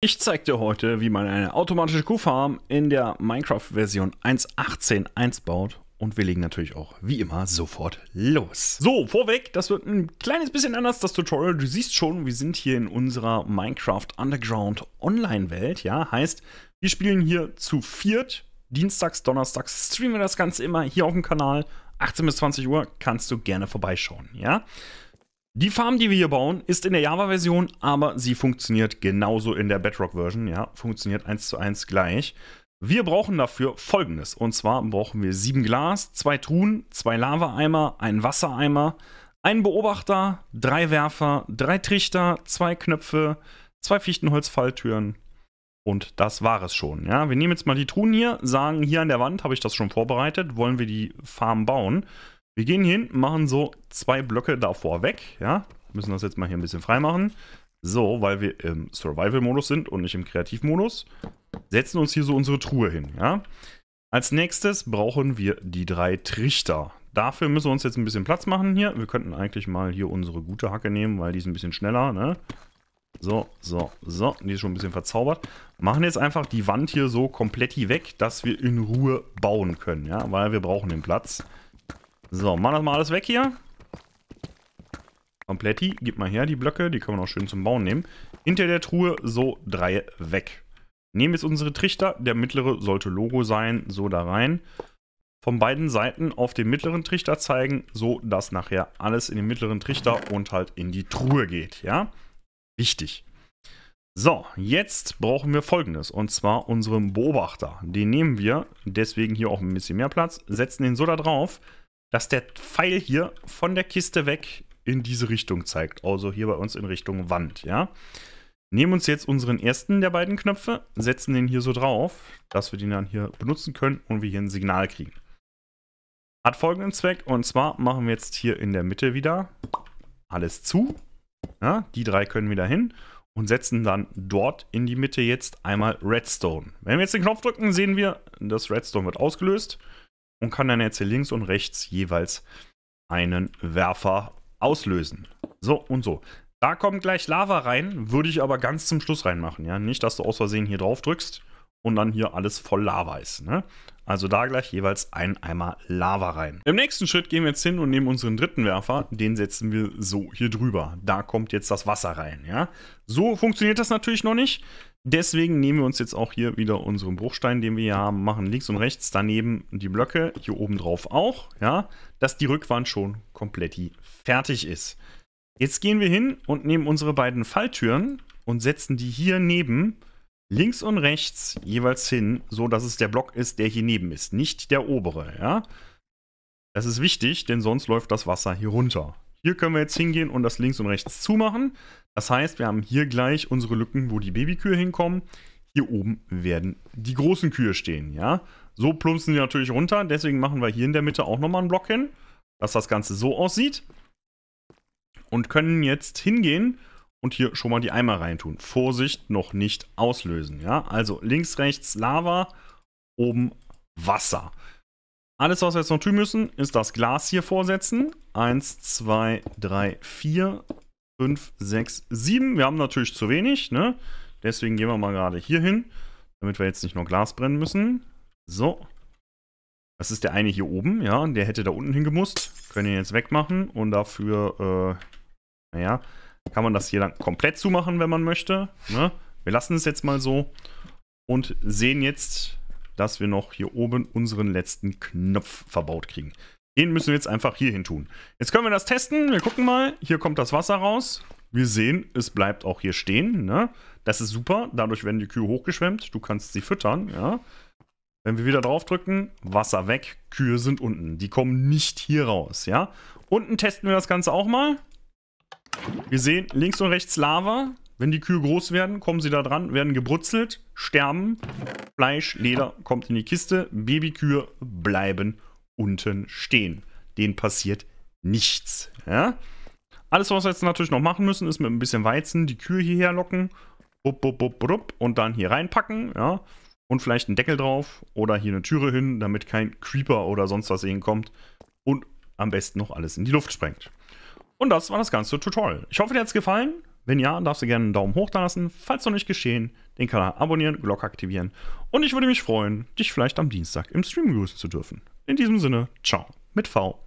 Ich zeige dir heute, wie man eine automatische Kuhfarm in der Minecraft-Version 1.18.1 baut. Und wir legen natürlich auch, wie immer, sofort los. So, vorweg, das wird ein kleines bisschen anders, das Tutorial. Du siehst schon, wir sind hier in unserer Minecraft Underground Online-Welt. Ja, heißt, wir spielen hier zu viert. Dienstags, Donnerstags streamen wir das Ganze immer hier auf dem Kanal. 18 bis 20 Uhr kannst du gerne vorbeischauen, ja. Die Farm, die wir hier bauen, ist in der Java-Version, aber sie funktioniert genauso in der Bedrock-Version. Ja, funktioniert eins zu eins gleich. Wir brauchen dafür folgendes. Und zwar brauchen wir sieben Glas, zwei Truhen, zwei Lavaeimer, einen Wassereimer, einen Beobachter, drei Werfer, drei Trichter, zwei Knöpfe, zwei Fichtenholzfalltüren. Und das war es schon. Ja, wir nehmen jetzt mal die Truhen hier, sagen, hier an der Wand habe ich das schon vorbereitet, wollen wir die Farm bauen. Wir gehen hin, machen so zwei Blöcke davor weg, ja. Müssen das jetzt mal hier ein bisschen freimachen. So, weil wir im Survival-Modus sind und nicht im Kreativ-Modus, setzen uns hier so unsere Truhe hin, ja. Als nächstes brauchen wir die drei Trichter. Dafür müssen wir uns jetzt ein bisschen Platz machen hier. Wir könnten eigentlich mal hier unsere gute Hacke nehmen, weil die ist ein bisschen schneller, ne. So, so, so. Die ist schon ein bisschen verzaubert. Machen jetzt einfach die Wand hier so komplett hier weg, dass wir in Ruhe bauen können, ja. Weil wir brauchen den Platz. So, machen wir mal alles weg hier. Kompletti, gib mal her die Blöcke, die können wir auch schön zum Bauen nehmen. Hinter der Truhe, so drei weg. Nehmen jetzt unsere Trichter, der mittlere sollte Logo sein, so da rein. Von beiden Seiten auf den mittleren Trichter zeigen, so dass nachher alles in den mittleren Trichter und halt in die Truhe geht, ja? Wichtig. So, jetzt brauchen wir folgendes, und zwar unseren Beobachter. Den nehmen wir, deswegen hier auch ein bisschen mehr Platz, setzen den so da drauf, dass der Pfeil hier von der Kiste weg in diese Richtung zeigt. Also hier bei uns in Richtung Wand, ja. Nehmen uns jetzt unseren ersten der beiden Knöpfe, setzen den hier so drauf, dass wir den dann hier benutzen können und wir hier ein Signal kriegen. Hat folgenden Zweck und zwar machen wir jetzt hier in der Mitte wieder alles zu. Ja, die drei können wieder hin und setzen dann dort in die Mitte jetzt einmal Redstone. Wenn wir jetzt den Knopf drücken, sehen wir, das Redstone wird ausgelöst und kann dann jetzt hier links und rechts jeweils einen Werfer auslösen. So und so. Da kommt gleich Lava rein, würde ich aber ganz zum Schluss reinmachen, ja. Nicht, dass du aus Versehen hier drauf drückst und dann hier alles voll Lava ist. Ne? Also da gleich jeweils ein Eimer Lava rein. Im nächsten Schritt gehen wir jetzt hin und nehmen unseren dritten Werfer, den setzen wir so hier drüber. Da kommt jetzt das Wasser rein, ja. So funktioniert das natürlich noch nicht. Deswegen nehmen wir uns jetzt auch hier wieder unseren Bruchstein, den wir hier haben, machen links und rechts daneben die Blöcke, hier oben drauf auch, ja, dass die Rückwand schon komplett fertig ist. Jetzt gehen wir hin und nehmen unsere beiden Falltüren und setzen die hier neben links und rechts jeweils hin, so dass es der Block ist, der hier neben ist, nicht der obere. Ja? Das ist wichtig, denn sonst läuft das Wasser hier runter. Hier können wir jetzt hingehen und das links und rechts zumachen. Das heißt, wir haben hier gleich unsere Lücken, wo die Babykühe hinkommen. Hier oben werden die großen Kühe stehen. Ja? So plumpsen die natürlich runter. Deswegen machen wir hier in der Mitte auch nochmal einen Block hin, dass das Ganze so aussieht. Und können jetzt hingehen und hier schon mal die Eimer reintun. Vorsicht, noch nicht auslösen. Ja, also links, rechts Lava, oben Wasser. Alles, was wir jetzt noch tun müssen, ist das Glas hier vorsetzen. Eins, zwei, drei, vier, fünf, sechs, sieben. Wir haben natürlich zu wenig, ne? Deswegen gehen wir mal gerade hier hin, damit wir jetzt nicht nur Glas brennen müssen. So. Das ist der eine hier oben, ja, der hätte da unten hingemusst. Können ihn jetzt wegmachen und dafür, äh, naja, kann man das hier dann komplett zumachen, wenn man möchte. Ne? Wir lassen es jetzt mal so und sehen jetzt, dass wir noch hier oben unseren letzten Knopf verbaut kriegen. Den müssen wir jetzt einfach hier hin tun. Jetzt können wir das testen. Wir gucken mal. Hier kommt das Wasser raus. Wir sehen, es bleibt auch hier stehen. Ne? Das ist super. Dadurch werden die Kühe hochgeschwemmt. Du kannst sie füttern. Ja? Wenn wir wieder draufdrücken, Wasser weg. Kühe sind unten. Die kommen nicht hier raus. Ja? Unten testen wir das Ganze auch mal. Wir sehen links und rechts Lava. Wenn die Kühe groß werden, kommen sie da dran, werden gebrutzelt, sterben. Fleisch, Leder kommt in die Kiste. Babykühe bleiben unten stehen. Denen passiert nichts. Ja? Alles, was wir jetzt natürlich noch machen müssen, ist mit ein bisschen Weizen die Kühe hierher locken. Bup, bup, bup, bup, und dann hier reinpacken. Ja? Und vielleicht einen Deckel drauf oder hier eine Türe hin, damit kein Creeper oder sonst was hinkommt. Und am besten noch alles in die Luft sprengt. Und das war das ganze Tutorial. Ich hoffe, dir hat es gefallen. Wenn ja, darfst du gerne einen Daumen hoch da lassen. Falls noch nicht geschehen, den Kanal abonnieren, Glocke aktivieren. Und ich würde mich freuen, dich vielleicht am Dienstag im Stream begrüßen zu dürfen. In diesem Sinne, ciao mit V.